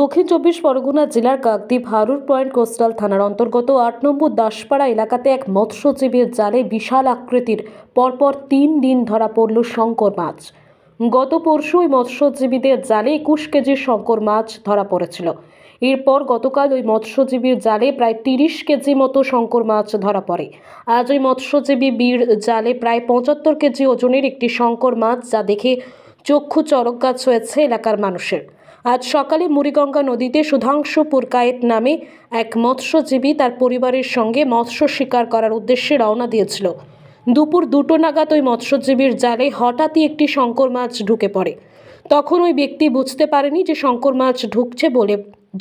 দক্ষিণ চব্বিশ পরগনা জেলার কাকদ্বীপ হারুর পয়েন্ট কোস্টাল থানার অন্তর্গত আট নম্বর দাসপাড়া এলাকাতে এক মৎস্যজীবীর জালে বিশাল আকৃতির পরপর তিন দিন ধরা পড়ল শঙ্কর মাছ গত পরশু ওই মৎস্যজীবীদের জালে একুশ কেজি শঙ্কর মাছ ধরা পড়েছিল এরপর গতকাল ওই মৎস্যজীবীর জালে প্রায় তিরিশ কেজি মতো শঙ্কর মাছ ধরা পড়ে আজ ওই মৎস্যজীবী বীর জালে প্রায় পঁচাত্তর কেজি ওজনের একটি শঙ্কর মাছ যা দেখে চক্ষু চরক গাছ হয়েছে এলাকার মানুষের আজ সকালে মুড়িগঙ্গা নদীতে সুধাংশু পুরকায়েত নামে এক মৎস্যজীবী তার পরিবারের সঙ্গে মৎস্য শিকার করার উদ্দেশ্যে রওনা দিয়েছিল দুপুর দুটো নাগাদ ওই মৎস্যজীবীর জালে হঠাৎই একটি শঙ্কর মাছ ঢুকে পড়ে তখন ওই ব্যক্তি বুঝতে পারেনি যে শঙ্কর মাছ ঢুকছে বলে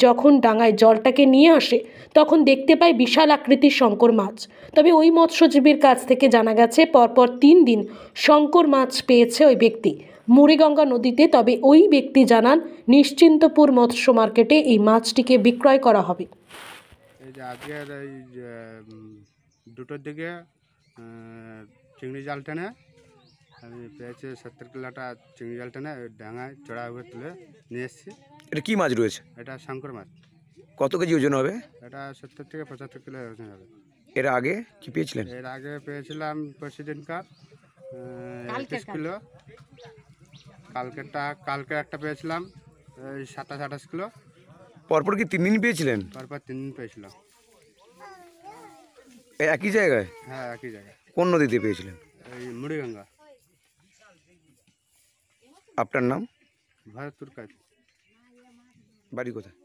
যখন ডাঙায় জলটাকে নিয়ে আসে তখন দেখতে পায় বিশাল আকৃতির শঙ্কর মাছ তবে ওই মৎস্যজীবীর কাছ থেকে জানা গেছে পরপর তিন দিন শঙ্কর মাছ পেয়েছে ওই ব্যক্তি মুড়িগঙ্গা নদীতে তবে ওই ব্যক্তি জানান নিশ্চিন্তপুর মৎস্য মার্কেটে এই মাছটিকে বিক্রয় করা হবে দুটোর দিকে চিংড়ি জাল টেনে আমি পেয়েছি সত্তর কিলোটা চিংড়ি জাল টেনে ডাঙায় চড়া উপরে তুলে নিয়ে এসেছি এটা কী মাছ রয়েছে এটা শঙ্কর মাছ কত কেজি ওজন হবে এটা সত্তর থেকে পঁচাত্তর কিলো ওজন হবে এর আগে কি পেয়েছিলেন এর আগে পেয়েছিলাম প্রেসিডেন্টকার একত্রিশ কিলো কালকেরটা কালকে একটা পেয়েছিলাম এই সাতাশ আঠাশ কিলো পরপর কি তিন দিন পেয়েছিলেন পরপর তিন দিন পেয়েছিলাম একই জায়গায় হ্যাঁ একই জায়গায় কোন নদীতে পেয়েছিলেন এই মুড়িগঙ্গা আপনার নাম বাড়ি কোথায়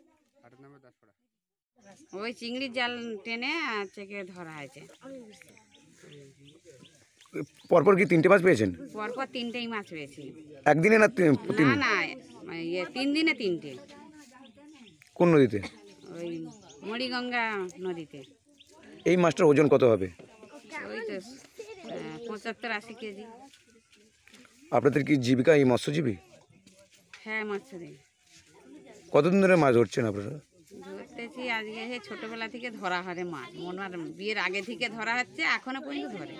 ওই চিংড়ি জাল টেনে চেকে ধরা হয়েছে পরপর কি তিনটে মাছ পেয়েছেন পরপর তিনটেই মাছ পেয়েছি একদিনে না না না ইয়ে তিন দিনে তিনটে কোন নদীতে ওই মরিগঙ্গা নদীতে এই মাছটার ওজন কত হবে ওই তো পঁচাত্তর আশি কেজি আপনাদের কি জীবিকা এই মৎস্যজীবী হ্যাঁ মাছেরই কতদিন ধরে মাছ ধরছেন আপনারা ধরতেছি আজকে হে ছোটবেলা থেকে ধরা হয় মাছ মনার বিয়ের আগে থেকে ধরা হচ্ছে এখনো পর্যন্ত ধরে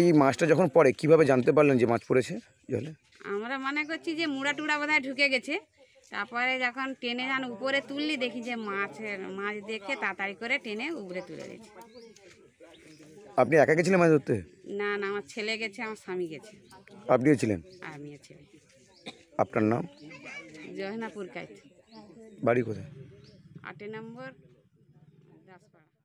এই মাছটা যখন পড়ে কিভাবে জানতে পারলেন যে মাছ পড়েছে জলে আমরা মনে করছি যে মুড়া টুড়া বোধহয় ঢুকে গেছে তারপরে যখন টেনে যান উপরে তুললি দেখি যে মাছের মাছ দেখে তাড়াতাড়ি করে টেনে উপরে তুলে দিয়েছে আপনি একা গেছিলেন মাছ ধরতে না না আমার ছেলে গেছে আমার স্বামী গেছে আপনিও ছিলেন আমিও ছিলাম আপনার নাম জহনাপুর কাইত বাড়ি কোথায় আটে নম্বর দাসপাড়া